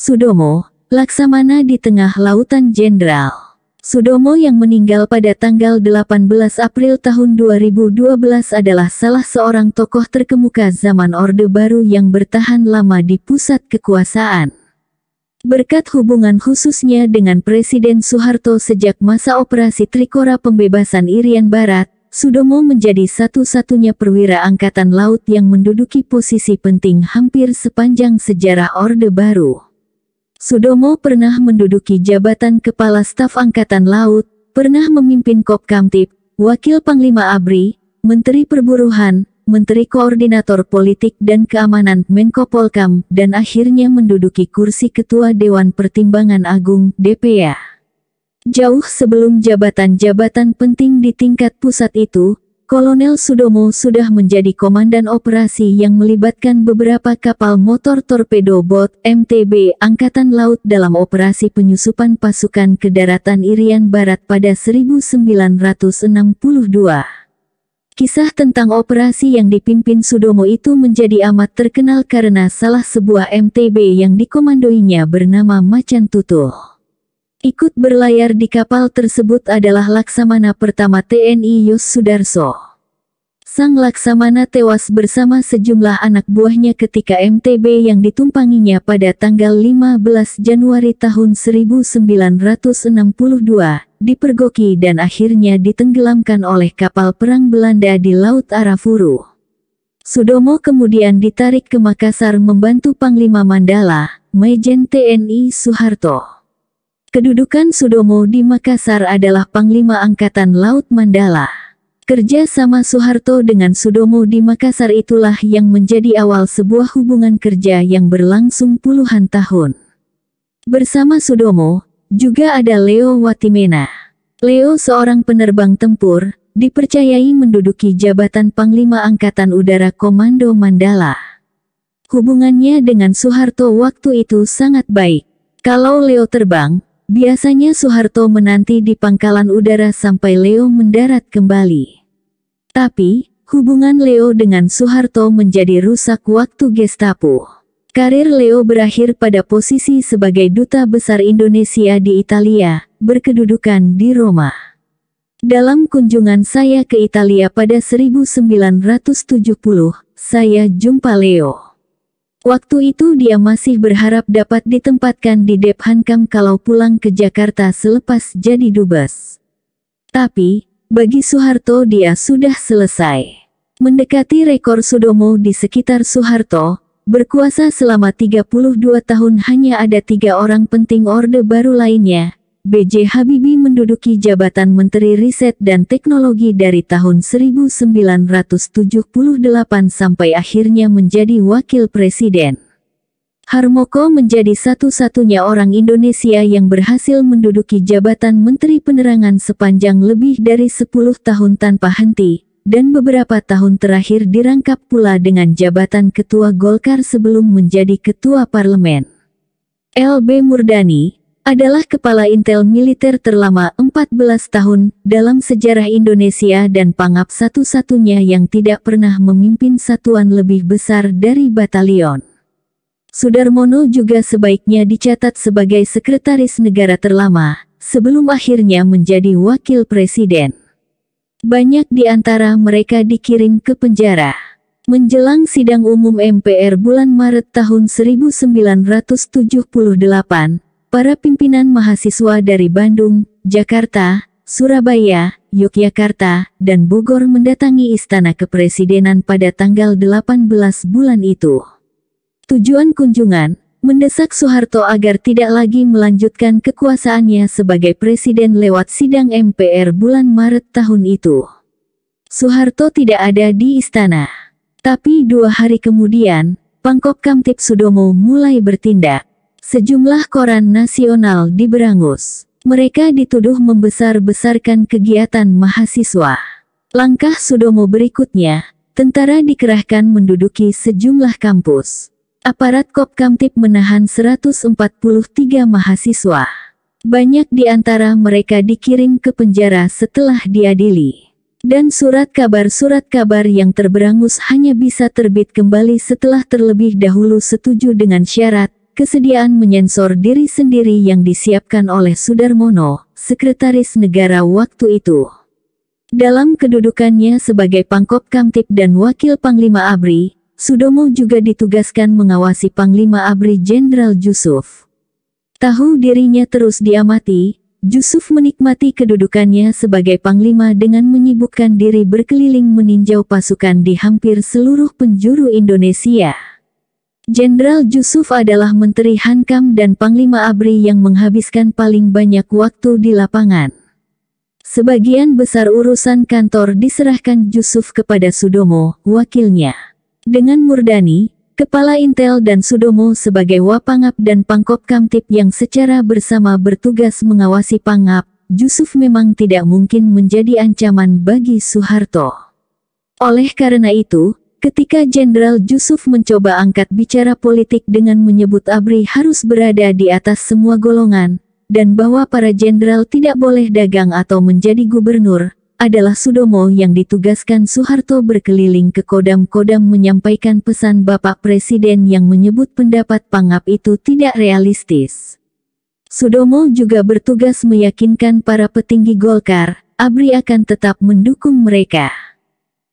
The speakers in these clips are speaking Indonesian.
Sudomo, Laksamana di tengah Lautan Jenderal. Sudomo yang meninggal pada tanggal 18 April tahun 2012 adalah salah seorang tokoh terkemuka zaman Orde Baru yang bertahan lama di pusat kekuasaan. Berkat hubungan khususnya dengan Presiden Soeharto sejak masa operasi Trikora pembebasan Irian Barat, Sudomo menjadi satu-satunya perwira angkatan laut yang menduduki posisi penting hampir sepanjang sejarah Orde Baru. Sudomo pernah menduduki jabatan Kepala Staf Angkatan Laut, pernah memimpin Kopkamtib, Wakil Panglima ABRI, Menteri Perburuhan, Menteri Koordinator Politik dan Keamanan Menko Polkam, dan akhirnya menduduki kursi Ketua Dewan Pertimbangan Agung DPA. Jauh sebelum jabatan-jabatan penting di tingkat pusat itu, Kolonel Sudomo sudah menjadi komandan operasi yang melibatkan beberapa kapal motor torpedo bot MTB Angkatan Laut dalam operasi penyusupan pasukan ke daratan Irian Barat pada 1962. Kisah tentang operasi yang dipimpin Sudomo itu menjadi amat terkenal karena salah sebuah MTB yang dikomandoinya bernama Macan Tutul. Ikut berlayar di kapal tersebut adalah Laksamana pertama TNI Yus Sudarso. Sang Laksamana tewas bersama sejumlah anak buahnya ketika MTB yang ditumpanginya pada tanggal 15 Januari tahun 1962 dipergoki dan akhirnya ditenggelamkan oleh kapal perang Belanda di Laut Arafuru. Sudomo kemudian ditarik ke Makassar membantu Panglima Mandala, Majen TNI Soeharto. Kedudukan Sudomo di Makassar adalah Panglima Angkatan Laut Mandala. Kerja sama Soeharto dengan Sudomo di Makassar itulah yang menjadi awal sebuah hubungan kerja yang berlangsung puluhan tahun. Bersama Sudomo, juga ada Leo Watimena. Leo seorang penerbang tempur, dipercayai menduduki jabatan Panglima Angkatan Udara Komando Mandala. Hubungannya dengan Soeharto waktu itu sangat baik. Kalau Leo terbang, Biasanya Soeharto menanti di pangkalan udara sampai Leo mendarat kembali. Tapi, hubungan Leo dengan Soeharto menjadi rusak waktu Gestapo. Karir Leo berakhir pada posisi sebagai Duta Besar Indonesia di Italia, berkedudukan di Roma. Dalam kunjungan saya ke Italia pada 1970, saya jumpa Leo. Waktu itu dia masih berharap dapat ditempatkan di Kam kalau pulang ke Jakarta selepas jadi dubes. Tapi, bagi Soeharto dia sudah selesai. Mendekati rekor Sudomo di sekitar Soeharto, berkuasa selama 32 tahun hanya ada tiga orang penting orde baru lainnya, B.J. Habibie menduduki jabatan Menteri Riset dan Teknologi dari tahun 1978 sampai akhirnya menjadi Wakil Presiden. Harmoko menjadi satu-satunya orang Indonesia yang berhasil menduduki jabatan Menteri Penerangan sepanjang lebih dari 10 tahun tanpa henti, dan beberapa tahun terakhir dirangkap pula dengan jabatan Ketua Golkar sebelum menjadi Ketua Parlemen. L.B. Murdani, adalah kepala intel militer terlama 14 tahun dalam sejarah Indonesia dan pangap satu-satunya yang tidak pernah memimpin satuan lebih besar dari batalion. Sudarmono juga sebaiknya dicatat sebagai sekretaris negara terlama, sebelum akhirnya menjadi wakil presiden. Banyak di antara mereka dikirim ke penjara. Menjelang sidang umum MPR bulan Maret tahun 1978, Para pimpinan mahasiswa dari Bandung, Jakarta, Surabaya, Yogyakarta, dan Bogor mendatangi Istana Kepresidenan pada tanggal 18 bulan itu. Tujuan kunjungan, mendesak Soeharto agar tidak lagi melanjutkan kekuasaannya sebagai presiden lewat sidang MPR bulan Maret tahun itu. Soeharto tidak ada di istana. Tapi dua hari kemudian, Pangkop Kamtip Sudomo mulai bertindak. Sejumlah koran nasional diberangus. Mereka dituduh membesar-besarkan kegiatan mahasiswa. Langkah Sudomo berikutnya, tentara dikerahkan menduduki sejumlah kampus. Aparat Kopkamtib menahan 143 mahasiswa. Banyak di antara mereka dikirim ke penjara setelah diadili dan surat kabar-surat kabar yang terberangus hanya bisa terbit kembali setelah terlebih dahulu setuju dengan syarat Kesediaan menyensor diri sendiri yang disiapkan oleh Sudarmono, Sekretaris Negara waktu itu. Dalam kedudukannya sebagai Pangkop Kamtip dan Wakil Panglima Abri, Sudomo juga ditugaskan mengawasi Panglima Abri Jenderal Yusuf. Tahu dirinya terus diamati, Yusuf menikmati kedudukannya sebagai panglima dengan menyibukkan diri berkeliling meninjau pasukan di hampir seluruh penjuru Indonesia. Jenderal Yusuf adalah Menteri Hankam dan Panglima Abri yang menghabiskan paling banyak waktu di lapangan. Sebagian besar urusan kantor diserahkan Yusuf kepada Sudomo, wakilnya. Dengan Murdani, Kepala Intel dan Sudomo sebagai Wapangap dan Pangkop Kamtip yang secara bersama bertugas mengawasi Pangap, Yusuf memang tidak mungkin menjadi ancaman bagi Soeharto. Oleh karena itu, Ketika Jenderal Yusuf mencoba angkat bicara politik dengan menyebut ABRI harus berada di atas semua golongan, dan bahwa para jenderal tidak boleh dagang atau menjadi gubernur, adalah Sudomo yang ditugaskan Soeharto berkeliling ke kodam-kodam menyampaikan pesan Bapak Presiden yang menyebut pendapat pangap itu tidak realistis. Sudomo juga bertugas meyakinkan para petinggi Golkar, ABRI akan tetap mendukung mereka.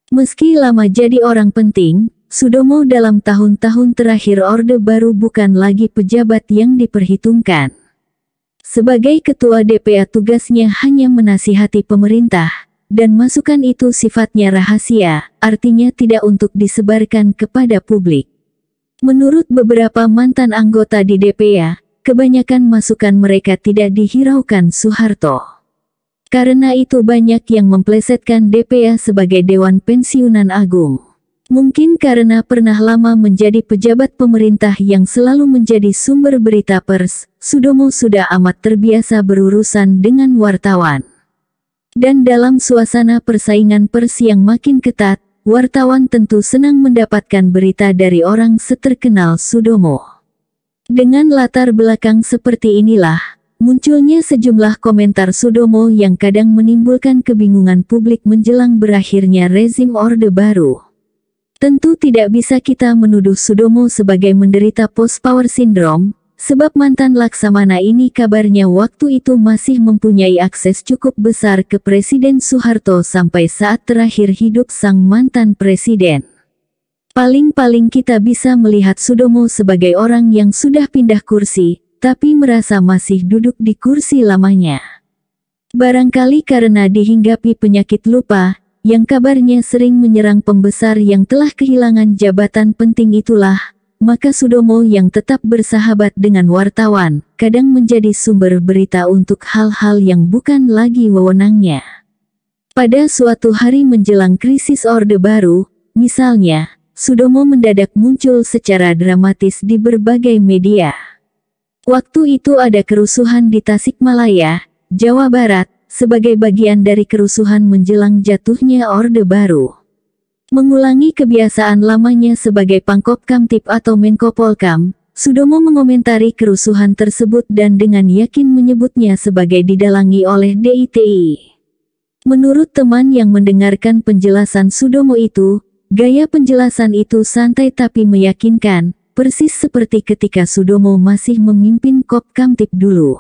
Meski lama jadi orang penting, Sudomo dalam tahun-tahun terakhir Orde Baru bukan lagi pejabat yang diperhitungkan. Sebagai ketua DPA tugasnya hanya menasihati pemerintah, dan masukan itu sifatnya rahasia, artinya tidak untuk disebarkan kepada publik. Menurut beberapa mantan anggota di DPA, kebanyakan masukan mereka tidak dihiraukan Soeharto. Karena itu banyak yang memplesetkan DPA sebagai Dewan Pensiunan Agung. Mungkin karena pernah lama menjadi pejabat pemerintah yang selalu menjadi sumber berita pers, Sudomo sudah amat terbiasa berurusan dengan wartawan. Dan dalam suasana persaingan pers yang makin ketat, wartawan tentu senang mendapatkan berita dari orang seterkenal Sudomo. Dengan latar belakang seperti inilah, Munculnya sejumlah komentar Sudomo yang kadang menimbulkan kebingungan publik menjelang berakhirnya rezim Orde Baru. Tentu tidak bisa kita menuduh Sudomo sebagai menderita post-power syndrome, sebab mantan Laksamana ini kabarnya waktu itu masih mempunyai akses cukup besar ke Presiden Soeharto sampai saat terakhir hidup sang mantan presiden. Paling-paling kita bisa melihat Sudomo sebagai orang yang sudah pindah kursi, tapi merasa masih duduk di kursi lamanya. Barangkali karena dihinggapi penyakit lupa, yang kabarnya sering menyerang pembesar yang telah kehilangan jabatan penting itulah, maka Sudomo yang tetap bersahabat dengan wartawan, kadang menjadi sumber berita untuk hal-hal yang bukan lagi wewenangnya. Pada suatu hari menjelang krisis Orde Baru, misalnya, Sudomo mendadak muncul secara dramatis di berbagai media. Waktu itu ada kerusuhan di Tasikmalaya, Jawa Barat, sebagai bagian dari kerusuhan menjelang jatuhnya Orde Baru. Mengulangi kebiasaan lamanya sebagai Pangkop Kamtip atau Menko Polkam, Sudomo mengomentari kerusuhan tersebut dan dengan yakin menyebutnya sebagai didalangi oleh DITI. Menurut teman yang mendengarkan penjelasan Sudomo itu, gaya penjelasan itu santai tapi meyakinkan, persis seperti ketika Sudomo masih memimpin Kopkamtib dulu.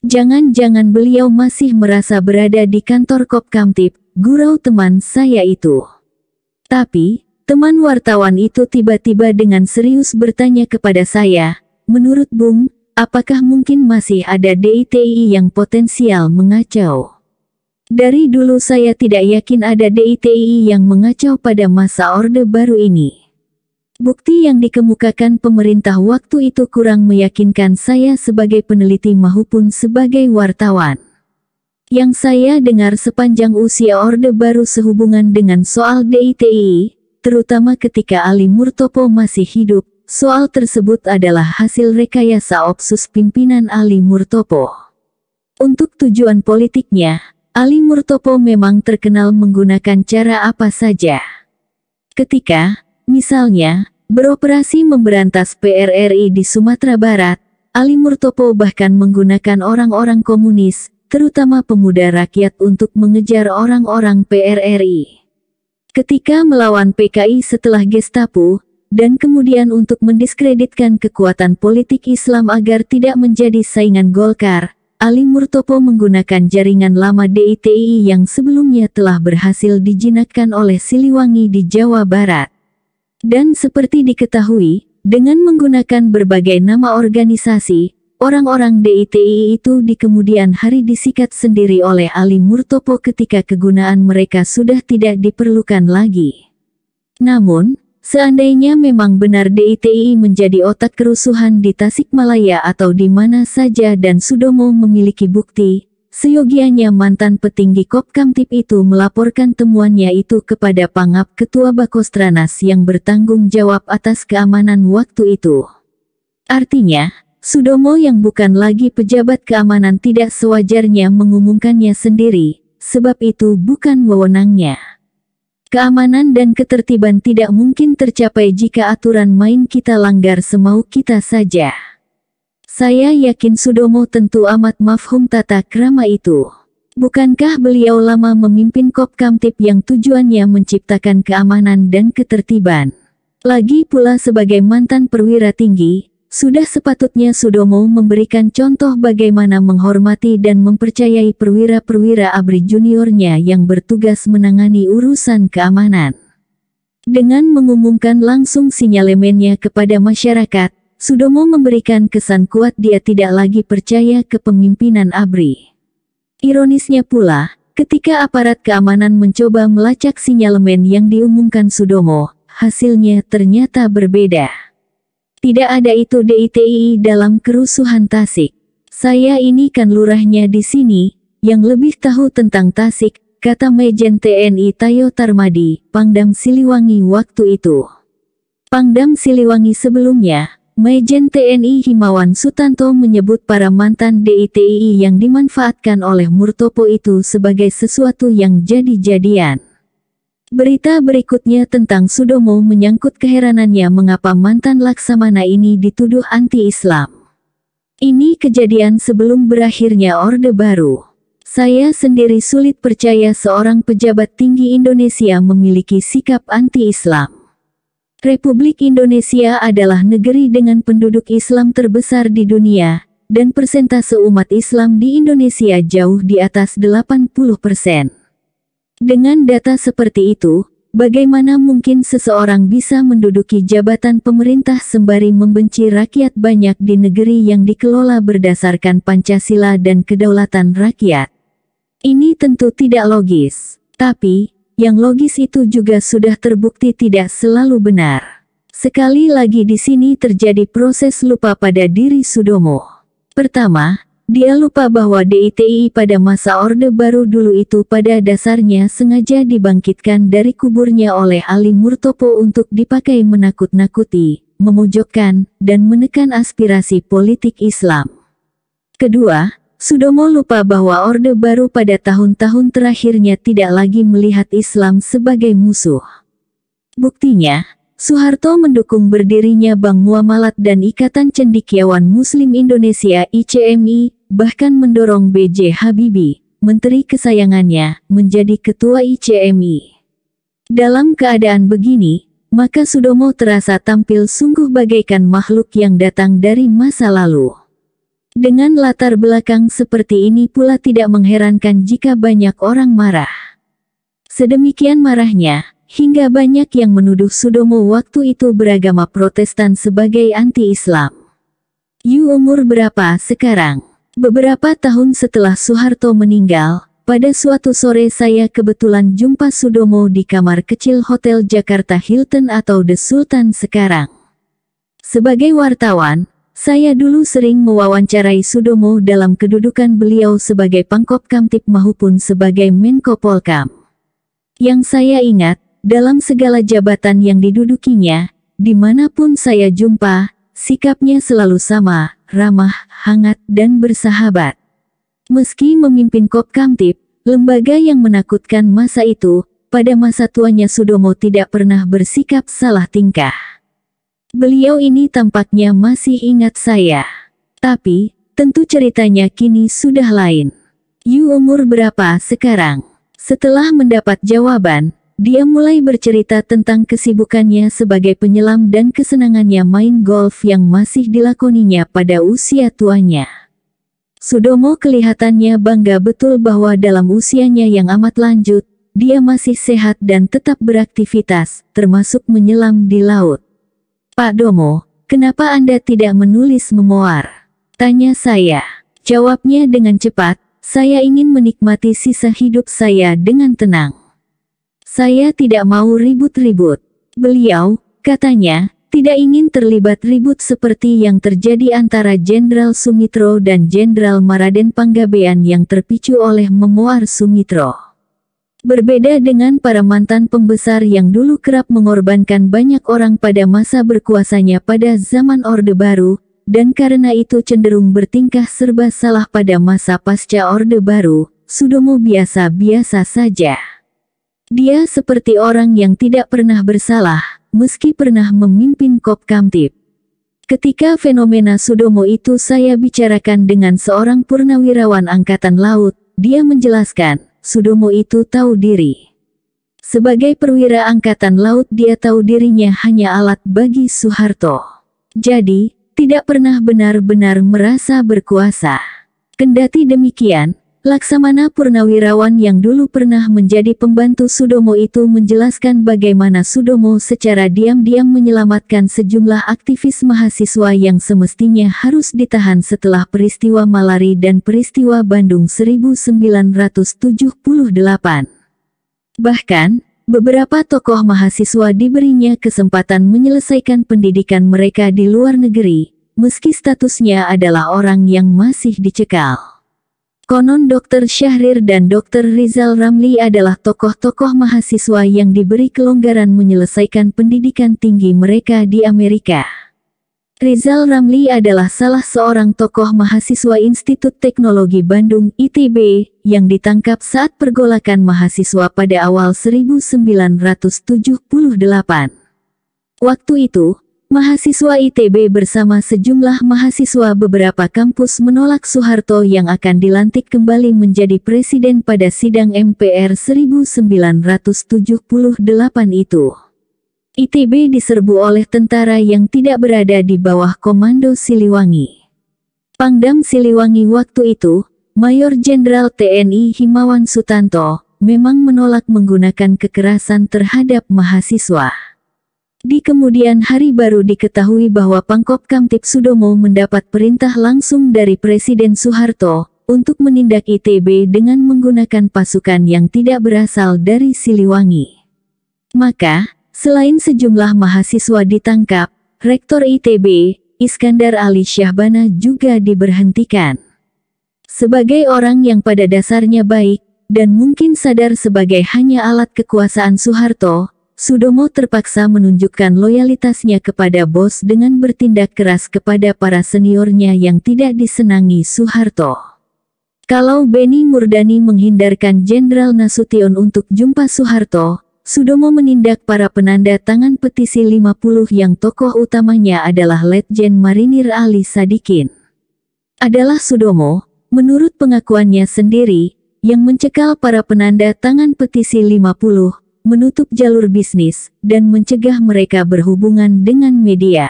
Jangan-jangan beliau masih merasa berada di kantor Kopkamtib, gurau teman saya itu. Tapi, teman wartawan itu tiba-tiba dengan serius bertanya kepada saya, menurut Bung, apakah mungkin masih ada DITI yang potensial mengacau? Dari dulu saya tidak yakin ada DITI yang mengacau pada masa Orde Baru ini. Bukti yang dikemukakan pemerintah waktu itu kurang meyakinkan saya sebagai peneliti maupun sebagai wartawan. Yang saya dengar sepanjang usia Orde Baru sehubungan dengan soal DITI, terutama ketika Ali Murtopo masih hidup, soal tersebut adalah hasil rekayasa opsus pimpinan Ali Murtopo. Untuk tujuan politiknya, Ali Murtopo memang terkenal menggunakan cara apa saja. Ketika, misalnya, Beroperasi memberantas PRRI di Sumatera Barat, Ali Murtopo bahkan menggunakan orang-orang komunis, terutama pemuda rakyat untuk mengejar orang-orang PRRI. Ketika melawan PKI setelah Gestapo, dan kemudian untuk mendiskreditkan kekuatan politik Islam agar tidak menjadi saingan Golkar, Ali Murtopo menggunakan jaringan lama DITI yang sebelumnya telah berhasil dijinakkan oleh Siliwangi di Jawa Barat. Dan seperti diketahui, dengan menggunakan berbagai nama organisasi, orang-orang DITI itu di kemudian hari disikat sendiri oleh Ali Murtopo ketika kegunaan mereka sudah tidak diperlukan lagi. Namun, seandainya memang benar DITI menjadi otak kerusuhan di Tasikmalaya atau di mana saja dan Sudomo memiliki bukti, Seyogianya mantan petinggi Kopkamtip itu melaporkan temuannya itu kepada Pangap Ketua Bakostranas yang bertanggung jawab atas keamanan waktu itu. Artinya, Sudomo yang bukan lagi pejabat keamanan tidak sewajarnya mengumumkannya sendiri, sebab itu bukan wewenangnya. Keamanan dan ketertiban tidak mungkin tercapai jika aturan main kita langgar semau kita saja. Saya yakin Sudomo tentu amat mafhum tata krama itu. Bukankah beliau lama memimpin Kopkamtib yang tujuannya menciptakan keamanan dan ketertiban? Lagi pula sebagai mantan perwira tinggi, sudah sepatutnya Sudomo memberikan contoh bagaimana menghormati dan mempercayai perwira-perwira abri juniornya yang bertugas menangani urusan keamanan. Dengan mengumumkan langsung sinyalemennya kepada masyarakat, Sudomo memberikan kesan kuat dia tidak lagi percaya kepemimpinan Abri. Ironisnya pula, ketika aparat keamanan mencoba melacak sinyalemen yang diumumkan Sudomo, hasilnya ternyata berbeda. Tidak ada itu DITII dalam kerusuhan Tasik. Saya ini kan lurahnya di sini, yang lebih tahu tentang Tasik, kata Mejen TNI Tayo Tarmadi, Pangdam Siliwangi waktu itu. Pangdam Siliwangi sebelumnya, Majen TNI Himawan Sutanto menyebut para mantan DITII yang dimanfaatkan oleh Murtopo itu sebagai sesuatu yang jadi-jadian. Berita berikutnya tentang Sudomo menyangkut keheranannya mengapa mantan Laksamana ini dituduh anti-Islam. Ini kejadian sebelum berakhirnya Orde Baru. Saya sendiri sulit percaya seorang pejabat tinggi Indonesia memiliki sikap anti-Islam. Republik Indonesia adalah negeri dengan penduduk Islam terbesar di dunia, dan persentase umat Islam di Indonesia jauh di atas 80 persen. Dengan data seperti itu, bagaimana mungkin seseorang bisa menduduki jabatan pemerintah sembari membenci rakyat banyak di negeri yang dikelola berdasarkan Pancasila dan kedaulatan rakyat? Ini tentu tidak logis, tapi yang logis itu juga sudah terbukti tidak selalu benar. Sekali lagi di sini terjadi proses lupa pada diri Sudomo. Pertama, dia lupa bahwa DITI pada masa Orde Baru dulu itu pada dasarnya sengaja dibangkitkan dari kuburnya oleh Ali Murtopo untuk dipakai menakut-nakuti, memojokkan, dan menekan aspirasi politik Islam. Kedua, Sudomo lupa bahwa Orde Baru pada tahun-tahun terakhirnya tidak lagi melihat Islam sebagai musuh. Buktinya, Soeharto mendukung berdirinya Bank Muamalat dan Ikatan Cendikiawan Muslim Indonesia ICMI, bahkan mendorong B.J. Habibie, menteri kesayangannya, menjadi ketua ICMI. Dalam keadaan begini, maka Sudomo terasa tampil sungguh bagaikan makhluk yang datang dari masa lalu. Dengan latar belakang seperti ini pula tidak mengherankan jika banyak orang marah. Sedemikian marahnya, hingga banyak yang menuduh Sudomo waktu itu beragama protestan sebagai anti-Islam. Yu umur berapa sekarang? Beberapa tahun setelah Soeharto meninggal, pada suatu sore saya kebetulan jumpa Sudomo di kamar kecil Hotel Jakarta Hilton atau The Sultan sekarang. Sebagai wartawan, saya dulu sering mewawancarai Sudomo dalam kedudukan beliau sebagai Pangkop Kamtip maupun sebagai Menko Polkam. Yang saya ingat, dalam segala jabatan yang didudukinya, dimanapun saya jumpa, sikapnya selalu sama, ramah, hangat, dan bersahabat. Meski memimpin Kamtip, lembaga yang menakutkan masa itu, pada masa tuanya Sudomo tidak pernah bersikap salah tingkah. Beliau ini tampaknya masih ingat saya. Tapi, tentu ceritanya kini sudah lain. You umur berapa sekarang? Setelah mendapat jawaban, dia mulai bercerita tentang kesibukannya sebagai penyelam dan kesenangannya main golf yang masih dilakoninya pada usia tuanya. Sudomo kelihatannya bangga betul bahwa dalam usianya yang amat lanjut, dia masih sehat dan tetap beraktivitas, termasuk menyelam di laut. Pak Domo, kenapa Anda tidak menulis memoar? Tanya saya. Jawabnya dengan cepat, saya ingin menikmati sisa hidup saya dengan tenang. Saya tidak mau ribut-ribut. Beliau, katanya, tidak ingin terlibat ribut seperti yang terjadi antara Jenderal Sumitro dan Jenderal Maraden Panggabean yang terpicu oleh memoar Sumitro. Berbeda dengan para mantan pembesar yang dulu kerap mengorbankan banyak orang pada masa berkuasanya pada zaman Orde Baru, dan karena itu cenderung bertingkah serba salah pada masa pasca Orde Baru, Sudomo biasa-biasa saja. Dia seperti orang yang tidak pernah bersalah, meski pernah memimpin Kop Kamtip. Ketika fenomena Sudomo itu saya bicarakan dengan seorang purnawirawan Angkatan Laut, dia menjelaskan, Sudomo itu tahu diri. Sebagai perwira angkatan laut dia tahu dirinya hanya alat bagi Soeharto. Jadi, tidak pernah benar-benar merasa berkuasa. Kendati demikian, Laksamana Purnawirawan yang dulu pernah menjadi pembantu Sudomo itu menjelaskan bagaimana Sudomo secara diam-diam menyelamatkan sejumlah aktivis mahasiswa yang semestinya harus ditahan setelah peristiwa Malari dan peristiwa Bandung 1978. Bahkan, beberapa tokoh mahasiswa diberinya kesempatan menyelesaikan pendidikan mereka di luar negeri, meski statusnya adalah orang yang masih dicekal. Konon Dr. Syahrir dan Dr. Rizal Ramli adalah tokoh-tokoh mahasiswa yang diberi kelonggaran menyelesaikan pendidikan tinggi mereka di Amerika. Rizal Ramli adalah salah seorang tokoh mahasiswa Institut Teknologi Bandung ITB yang ditangkap saat pergolakan mahasiswa pada awal 1978. Waktu itu, mahasiswa ITB bersama sejumlah mahasiswa beberapa kampus menolak Soeharto yang akan dilantik kembali menjadi presiden pada sidang MPR 1978 itu. ITB diserbu oleh tentara yang tidak berada di bawah komando Siliwangi. Pangdam Siliwangi waktu itu, Mayor Jenderal TNI Himawan Sutanto, memang menolak menggunakan kekerasan terhadap mahasiswa. Di kemudian hari baru diketahui bahwa Pangkop Kamtip Sudomo mendapat perintah langsung dari Presiden Soeharto untuk menindak ITB dengan menggunakan pasukan yang tidak berasal dari Siliwangi. Maka, selain sejumlah mahasiswa ditangkap, Rektor ITB, Iskandar Ali Syahbana juga diberhentikan. Sebagai orang yang pada dasarnya baik, dan mungkin sadar sebagai hanya alat kekuasaan Soeharto, Sudomo terpaksa menunjukkan loyalitasnya kepada bos dengan bertindak keras kepada para seniornya yang tidak disenangi Soeharto. Kalau Beni Murdani menghindarkan Jenderal Nasution untuk jumpa Soeharto, Sudomo menindak para penanda tangan petisi 50 yang tokoh utamanya adalah Letjen Marinir Ali Sadikin. Adalah Sudomo, menurut pengakuannya sendiri, yang mencekal para penanda tangan petisi 50, menutup jalur bisnis, dan mencegah mereka berhubungan dengan media.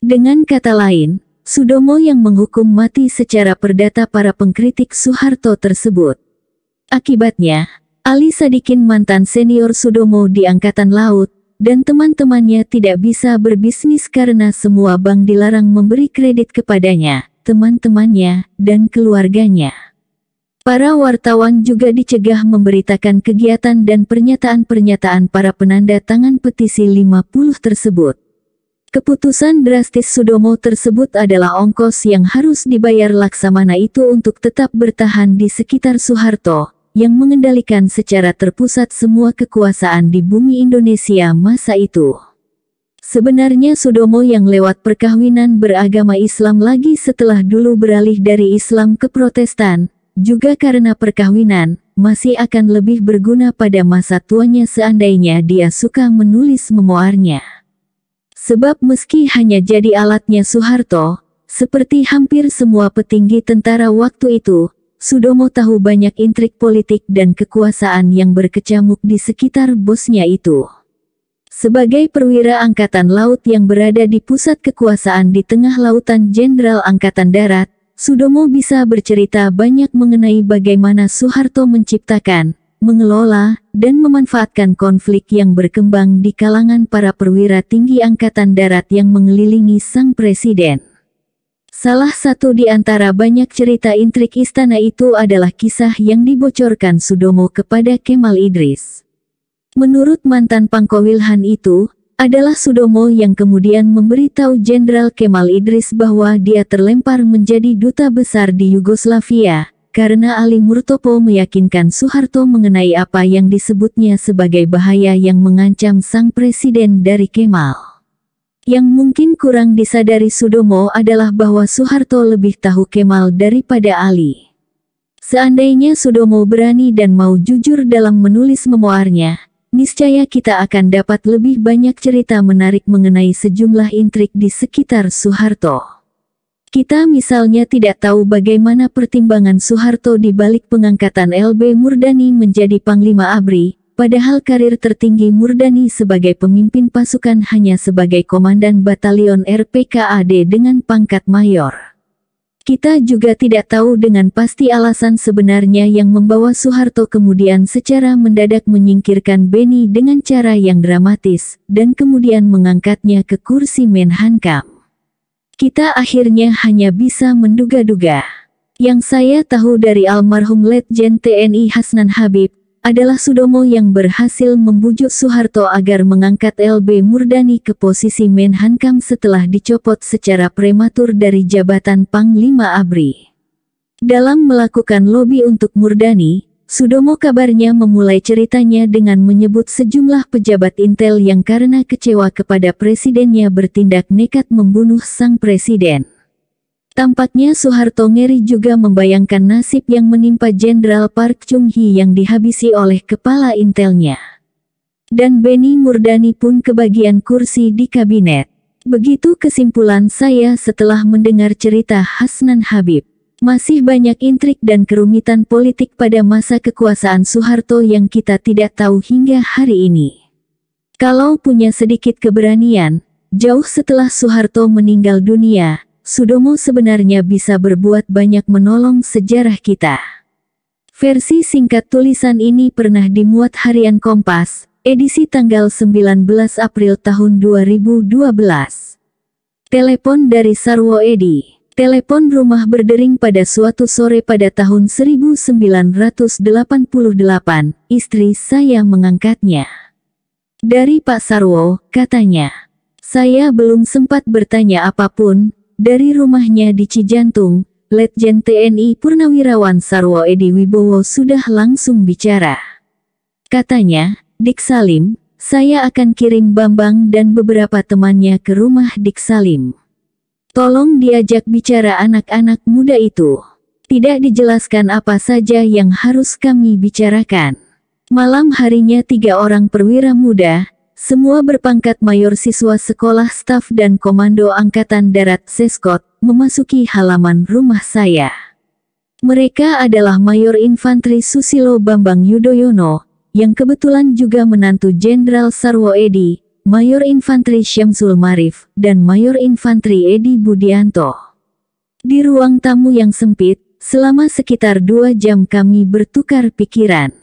Dengan kata lain, Sudomo yang menghukum mati secara perdata para pengkritik Soeharto tersebut. Akibatnya, Ali Sadikin mantan senior Sudomo di Angkatan Laut, dan teman-temannya tidak bisa berbisnis karena semua bank dilarang memberi kredit kepadanya, teman-temannya, dan keluarganya. Para wartawan juga dicegah memberitakan kegiatan dan pernyataan-pernyataan para penanda tangan petisi 50 tersebut. Keputusan drastis Sudomo tersebut adalah ongkos yang harus dibayar Laksamana itu untuk tetap bertahan di sekitar Soeharto, yang mengendalikan secara terpusat semua kekuasaan di bumi Indonesia masa itu. Sebenarnya Sudomo yang lewat perkahwinan beragama Islam lagi setelah dulu beralih dari Islam ke Protestan, juga karena perkawinan masih akan lebih berguna pada masa tuanya seandainya dia suka menulis memoarnya. Sebab meski hanya jadi alatnya Soeharto, seperti hampir semua petinggi tentara waktu itu, Sudomo tahu banyak intrik politik dan kekuasaan yang berkecamuk di sekitar bosnya itu. Sebagai perwira angkatan laut yang berada di pusat kekuasaan di tengah lautan Jenderal Angkatan Darat, Sudomo bisa bercerita banyak mengenai bagaimana Soeharto menciptakan, mengelola, dan memanfaatkan konflik yang berkembang di kalangan para perwira tinggi Angkatan Darat yang mengelilingi sang presiden. Salah satu di antara banyak cerita intrik istana itu adalah kisah yang dibocorkan Sudomo kepada Kemal Idris. Menurut mantan Pangkowilhan itu, adalah Sudomo yang kemudian memberitahu Jenderal Kemal Idris bahwa dia terlempar menjadi duta besar di Yugoslavia, karena Ali Murtopo meyakinkan Soeharto mengenai apa yang disebutnya sebagai bahaya yang mengancam sang presiden dari Kemal. Yang mungkin kurang disadari Sudomo adalah bahwa Soeharto lebih tahu Kemal daripada Ali. Seandainya Sudomo berani dan mau jujur dalam menulis memoarnya, Niscaya kita akan dapat lebih banyak cerita menarik mengenai sejumlah intrik di sekitar Soeharto. Kita misalnya tidak tahu bagaimana pertimbangan Soeharto di balik pengangkatan LB Murdani menjadi Panglima ABRI, padahal karir tertinggi Murdani sebagai pemimpin pasukan hanya sebagai Komandan Batalion RPKAD dengan pangkat mayor. Kita juga tidak tahu dengan pasti alasan sebenarnya yang membawa Soeharto kemudian secara mendadak menyingkirkan Beni dengan cara yang dramatis, dan kemudian mengangkatnya ke kursi Menhankam. Kita akhirnya hanya bisa menduga-duga. Yang saya tahu dari almarhum Letjen TNI Hasnan Habib, adalah Sudomo yang berhasil membujuk Soeharto agar mengangkat LB Murdani ke posisi Menhankam setelah dicopot secara prematur dari jabatan Panglima Abri. Dalam melakukan lobi untuk Murdani, Sudomo kabarnya memulai ceritanya dengan menyebut sejumlah pejabat intel yang karena kecewa kepada presidennya bertindak nekat membunuh sang presiden. Tampaknya Soeharto Ngeri juga membayangkan nasib yang menimpa Jenderal Park Chung Hee yang dihabisi oleh kepala intelnya. Dan Benny Murdani pun kebagian kursi di kabinet. Begitu kesimpulan saya setelah mendengar cerita Hasnan Habib. Masih banyak intrik dan kerumitan politik pada masa kekuasaan Soeharto yang kita tidak tahu hingga hari ini. Kalau punya sedikit keberanian, jauh setelah Soeharto meninggal dunia, Sudomo sebenarnya bisa berbuat banyak menolong sejarah kita. Versi singkat tulisan ini pernah dimuat harian Kompas, edisi tanggal 19 April tahun 2012. Telepon dari Sarwo Edi. Telepon rumah berdering pada suatu sore pada tahun 1988, istri saya mengangkatnya. Dari Pak Sarwo, katanya. Saya belum sempat bertanya apapun, dari rumahnya di Cijantung, Letjen TNI Purnawirawan Sarwo Edi Wibowo sudah langsung bicara. Katanya, Dik Salim, saya akan kirim Bambang dan beberapa temannya ke rumah Dik Salim. Tolong diajak bicara anak-anak muda itu. Tidak dijelaskan apa saja yang harus kami bicarakan. Malam harinya tiga orang perwira muda, semua berpangkat mayor siswa sekolah staf dan komando angkatan darat Seskot memasuki halaman rumah saya. Mereka adalah Mayor Infanteri Susilo Bambang Yudhoyono, yang kebetulan juga menantu Jenderal Sarwo Edi, Mayor Infanteri Syamsul Marif, dan Mayor Infanteri Edi Budianto. Di ruang tamu yang sempit, selama sekitar dua jam kami bertukar pikiran.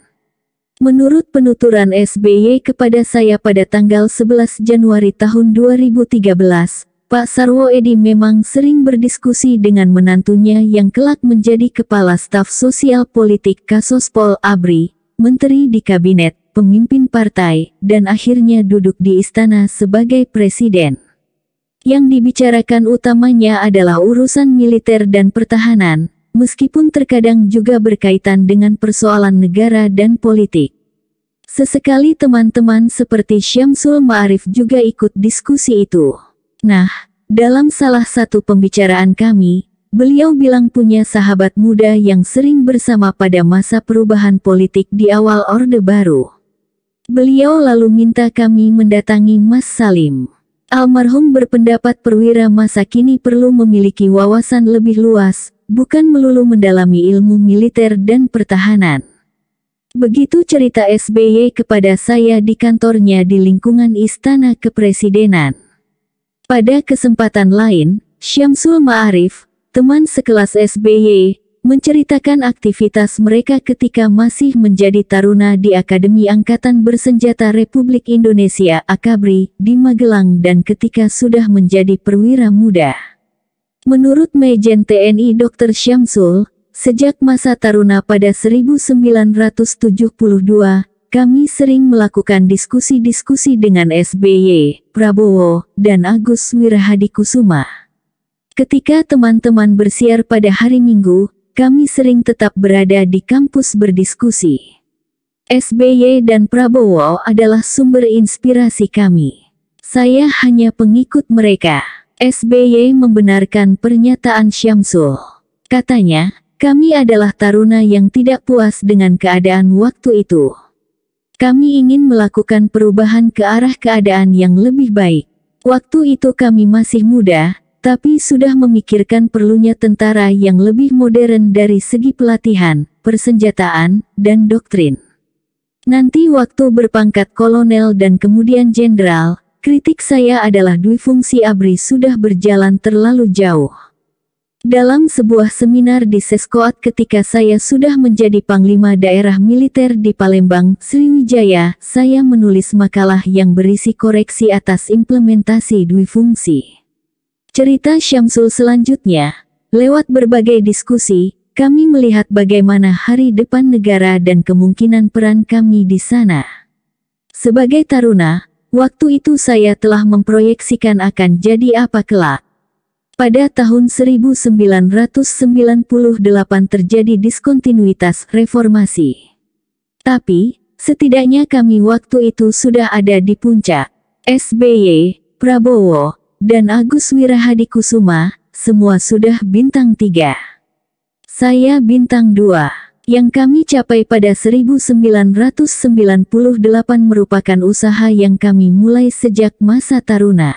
Menurut penuturan SBY kepada saya pada tanggal 11 Januari tahun 2013, Pak Sarwo Edi memang sering berdiskusi dengan menantunya yang kelak menjadi Kepala Staf Sosial Politik Kasospol Abri, Menteri di Kabinet, pemimpin partai, dan akhirnya duduk di istana sebagai presiden. Yang dibicarakan utamanya adalah urusan militer dan pertahanan, meskipun terkadang juga berkaitan dengan persoalan negara dan politik. Sesekali teman-teman seperti Syamsul Ma'arif juga ikut diskusi itu. Nah, dalam salah satu pembicaraan kami, beliau bilang punya sahabat muda yang sering bersama pada masa perubahan politik di awal Orde Baru. Beliau lalu minta kami mendatangi Mas Salim. Almarhum berpendapat perwira masa kini perlu memiliki wawasan lebih luas, bukan melulu mendalami ilmu militer dan pertahanan. Begitu cerita SBY kepada saya di kantornya di lingkungan Istana Kepresidenan. Pada kesempatan lain, Syamsul Ma'arif, teman sekelas SBY, menceritakan aktivitas mereka ketika masih menjadi taruna di Akademi Angkatan Bersenjata Republik Indonesia Akabri di Magelang dan ketika sudah menjadi perwira muda. Menurut Mejen TNI Dr. Syamsul, sejak masa taruna pada 1972, kami sering melakukan diskusi-diskusi dengan SBY, Prabowo, dan Agus Wirahadi Ketika teman-teman bersiar pada hari Minggu, kami sering tetap berada di kampus berdiskusi. SBY dan Prabowo adalah sumber inspirasi kami. Saya hanya pengikut mereka. SBY membenarkan pernyataan Syamsul. Katanya, kami adalah taruna yang tidak puas dengan keadaan waktu itu. Kami ingin melakukan perubahan ke arah keadaan yang lebih baik. Waktu itu kami masih muda, tapi sudah memikirkan perlunya tentara yang lebih modern dari segi pelatihan, persenjataan, dan doktrin. Nanti waktu berpangkat kolonel dan kemudian jenderal, kritik saya adalah dui fungsi ABRI sudah berjalan terlalu jauh. Dalam sebuah seminar di Seskoat ketika saya sudah menjadi panglima daerah militer di Palembang, Sriwijaya, saya menulis makalah yang berisi koreksi atas implementasi dui fungsi. Cerita Syamsul selanjutnya, lewat berbagai diskusi, kami melihat bagaimana hari depan negara dan kemungkinan peran kami di sana. Sebagai taruna, waktu itu saya telah memproyeksikan akan jadi apa kelak. Pada tahun 1998 terjadi diskontinuitas reformasi. Tapi, setidaknya kami waktu itu sudah ada di puncak. SBY, Prabowo, dan Agus Wirahadi Kusuma, semua sudah bintang tiga. Saya bintang dua. Yang kami capai pada 1998 merupakan usaha yang kami mulai sejak masa taruna.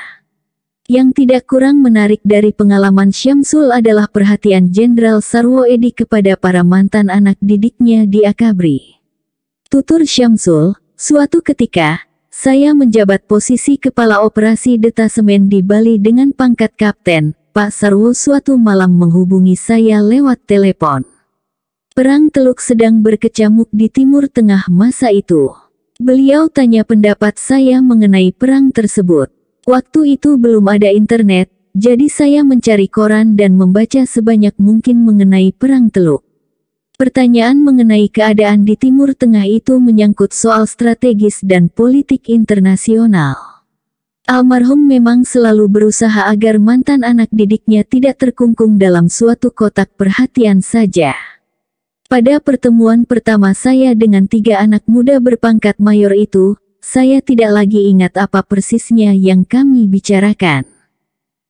Yang tidak kurang menarik dari pengalaman Syamsul adalah perhatian Jenderal Sarwo Edi kepada para mantan anak didiknya di Akabri. Tutur Syamsul, suatu ketika, saya menjabat posisi Kepala Operasi Detasemen di Bali dengan pangkat Kapten. Pak Sarwo suatu malam menghubungi saya lewat telepon. Perang Teluk sedang berkecamuk di Timur Tengah masa itu. Beliau tanya pendapat saya mengenai perang tersebut. Waktu itu belum ada internet, jadi saya mencari koran dan membaca sebanyak mungkin mengenai Perang Teluk. Pertanyaan mengenai keadaan di Timur Tengah itu menyangkut soal strategis dan politik internasional. Almarhum memang selalu berusaha agar mantan anak didiknya tidak terkungkung dalam suatu kotak perhatian saja. Pada pertemuan pertama saya dengan tiga anak muda berpangkat mayor itu, saya tidak lagi ingat apa persisnya yang kami bicarakan.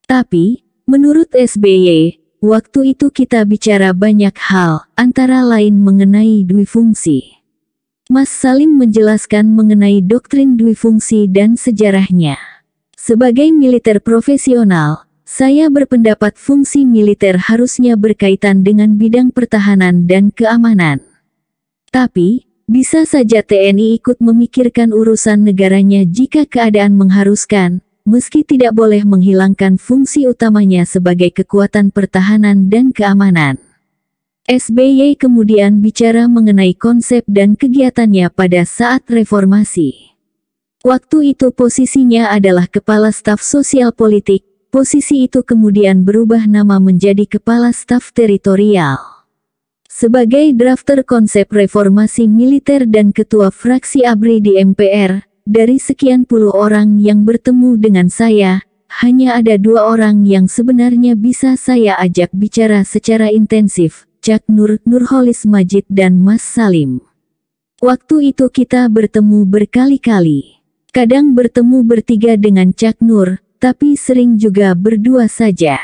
Tapi, menurut SBY, Waktu itu kita bicara banyak hal, antara lain mengenai dui fungsi. Mas Salim menjelaskan mengenai doktrin dui fungsi dan sejarahnya. Sebagai militer profesional, saya berpendapat fungsi militer harusnya berkaitan dengan bidang pertahanan dan keamanan. Tapi, bisa saja TNI ikut memikirkan urusan negaranya jika keadaan mengharuskan, meski tidak boleh menghilangkan fungsi utamanya sebagai kekuatan pertahanan dan keamanan. SBY kemudian bicara mengenai konsep dan kegiatannya pada saat reformasi. Waktu itu posisinya adalah Kepala Staf Sosial Politik, posisi itu kemudian berubah nama menjadi Kepala Staf Teritorial. Sebagai drafter konsep reformasi militer dan ketua fraksi ABRI di MPR, dari sekian puluh orang yang bertemu dengan saya, hanya ada dua orang yang sebenarnya bisa saya ajak bicara secara intensif, Cak Nur, Nurholis Majid dan Mas Salim. Waktu itu kita bertemu berkali-kali. Kadang bertemu bertiga dengan Cak Nur, tapi sering juga berdua saja.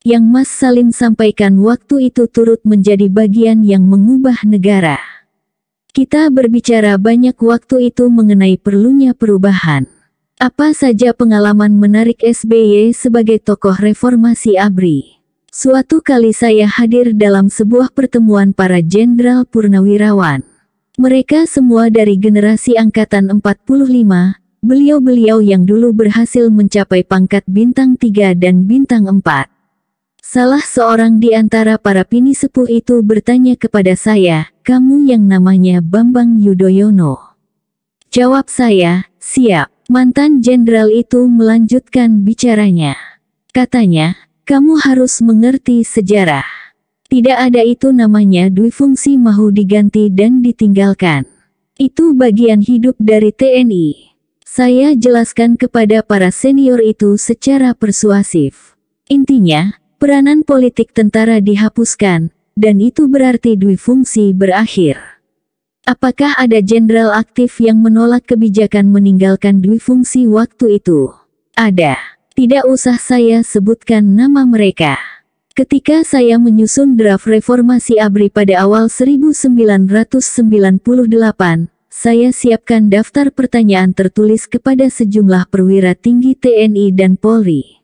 Yang Mas Salim sampaikan waktu itu turut menjadi bagian yang mengubah negara. Kita berbicara banyak waktu itu mengenai perlunya perubahan. Apa saja pengalaman menarik SBY sebagai tokoh reformasi ABRI? Suatu kali saya hadir dalam sebuah pertemuan para jenderal purnawirawan. Mereka semua dari generasi angkatan 45, beliau-beliau yang dulu berhasil mencapai pangkat bintang 3 dan bintang 4. Salah seorang di antara para pini sepuh itu bertanya kepada saya, kamu yang namanya Bambang Yudhoyono. Jawab saya, siap. Mantan jenderal itu melanjutkan bicaranya. Katanya, kamu harus mengerti sejarah. Tidak ada itu namanya dui fungsi mahu diganti dan ditinggalkan. Itu bagian hidup dari TNI. Saya jelaskan kepada para senior itu secara persuasif. Intinya, Peranan politik tentara dihapuskan, dan itu berarti dui fungsi berakhir. Apakah ada jenderal aktif yang menolak kebijakan meninggalkan dui fungsi waktu itu? Ada. Tidak usah saya sebutkan nama mereka. Ketika saya menyusun draft reformasi ABRI pada awal 1998, saya siapkan daftar pertanyaan tertulis kepada sejumlah perwira tinggi TNI dan Polri.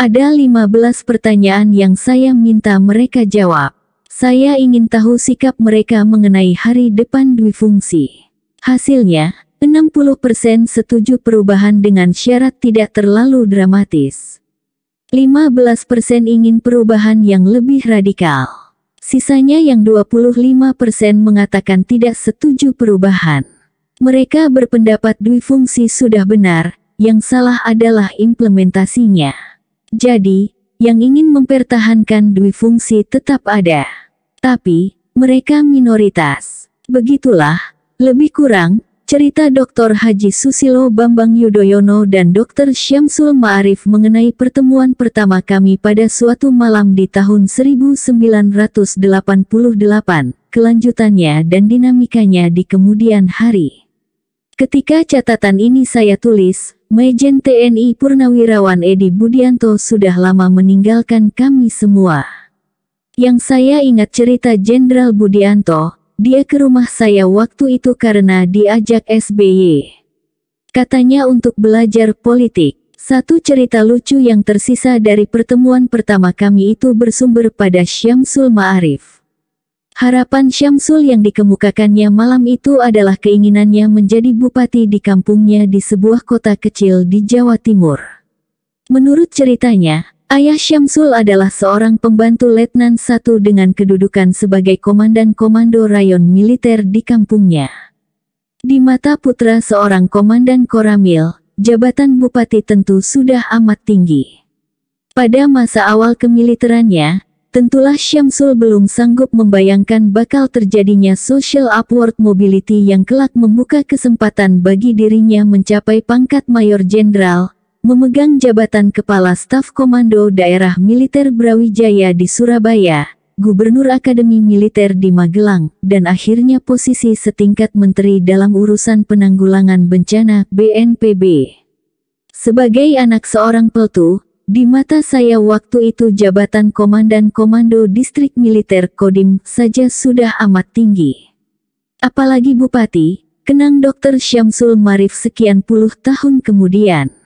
Ada 15 pertanyaan yang saya minta mereka jawab. Saya ingin tahu sikap mereka mengenai hari depan dwi fungsi. Hasilnya, 60% setuju perubahan dengan syarat tidak terlalu dramatis. 15% ingin perubahan yang lebih radikal. Sisanya yang 25% mengatakan tidak setuju perubahan. Mereka berpendapat dwi fungsi sudah benar, yang salah adalah implementasinya. Jadi, yang ingin mempertahankan dui fungsi tetap ada. Tapi, mereka minoritas. Begitulah, lebih kurang, cerita Dr. Haji Susilo Bambang Yudhoyono dan Dr. Syamsul Ma'arif mengenai pertemuan pertama kami pada suatu malam di tahun 1988, kelanjutannya dan dinamikanya di kemudian hari. Ketika catatan ini saya tulis, Mejen TNI Purnawirawan Edi Budianto sudah lama meninggalkan kami semua. Yang saya ingat cerita Jenderal Budianto, dia ke rumah saya waktu itu karena diajak SBY. Katanya untuk belajar politik. Satu cerita lucu yang tersisa dari pertemuan pertama kami itu bersumber pada Syamsul Ma'arif. Harapan Syamsul yang dikemukakannya malam itu adalah keinginannya menjadi bupati di kampungnya di sebuah kota kecil di Jawa Timur. Menurut ceritanya, ayah Syamsul adalah seorang pembantu letnan satu dengan kedudukan sebagai komandan komando rayon militer di kampungnya. Di mata putra seorang komandan Koramil, jabatan bupati tentu sudah amat tinggi. Pada masa awal kemiliterannya, Tentulah Syamsul belum sanggup membayangkan bakal terjadinya social upward mobility yang kelak membuka kesempatan bagi dirinya mencapai pangkat mayor jenderal, memegang jabatan kepala staf komando daerah militer Brawijaya di Surabaya, gubernur akademi militer di Magelang, dan akhirnya posisi setingkat menteri dalam urusan penanggulangan bencana BNPB. Sebagai anak seorang peltu, di mata saya waktu itu jabatan Komandan Komando Distrik Militer Kodim saja sudah amat tinggi. Apalagi Bupati, kenang Dr. Syamsul Marif sekian puluh tahun kemudian.